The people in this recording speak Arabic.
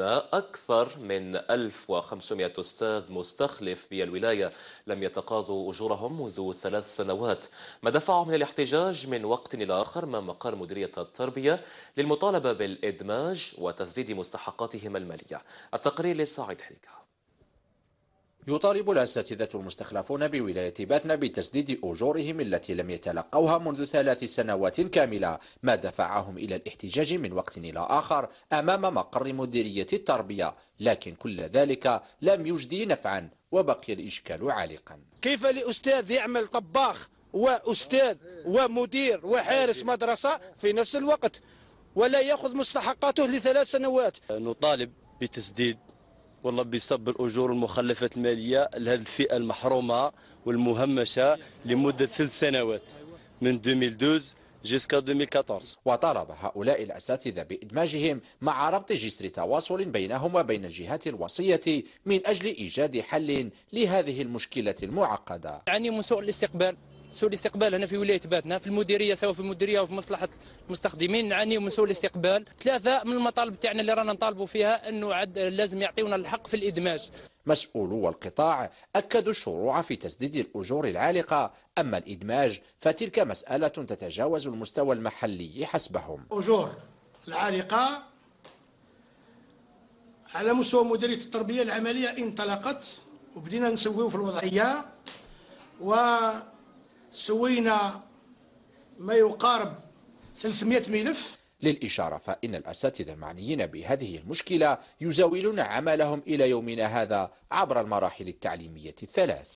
أكثر من 1500 أستاذ مستخلف بالولاية لم يتقاضوا أجورهم منذ ثلاث سنوات ما دفعهم من الاحتجاج من وقت إلى آخر ما مقر مديرية التربية للمطالبة بالإدماج وتسديد مستحقاتهم المالية التقرير لسعيد حلقة يطالب الأساتذة المستخلفون بولاية باتنا بتسديد أجورهم التي لم يتلقوها منذ ثلاث سنوات كاملة ما دفعهم إلى الاحتجاج من وقت إلى آخر أمام مقر مديرية التربية لكن كل ذلك لم يجدي نفعا وبقي الإشكال عالقا كيف لأستاذ يعمل طباخ وأستاذ ومدير وحارس مدرسة في نفس الوقت ولا يأخذ مستحقاته لثلاث سنوات نطالب بتسديد والله بيصبر الأجور المخلفات المالية لهذه الفئة المحرومة والمهمشة لمدة ثلاث سنوات من 2012 جيسكا 2014 وطالب هؤلاء الأساتذة بإدماجهم مع ربط جسر تواصل بينهم وبين الجهات الوصية من أجل إيجاد حل لهذه المشكلة المعقدة يعني من سوء الاستقبال سوء الاستقبال هنا في ولايه باتنا في المديريه سواء في المديريه او في مصلحه المستخدمين نعاني من سوء الاستقبال ثلاثه من المطالب تاعنا اللي رانا نطالبوا فيها انه عد لازم يعطيونا الحق في الادماج مسؤولو القطاع أكدوا الشروع في تسديد الأجور العالقة أما الإدماج فتلك مسألة تتجاوز المستوى المحلي حسبهم أجور العالقة على مستوى مديرية التربية العملية انطلقت وبدينا نسويه في الوضعية و سوينا ما يقارب 300 ملف للإشارة فإن الأساتذة المعنيين بهذه المشكلة يزاولون عملهم إلى يومنا هذا عبر المراحل التعليمية الثلاث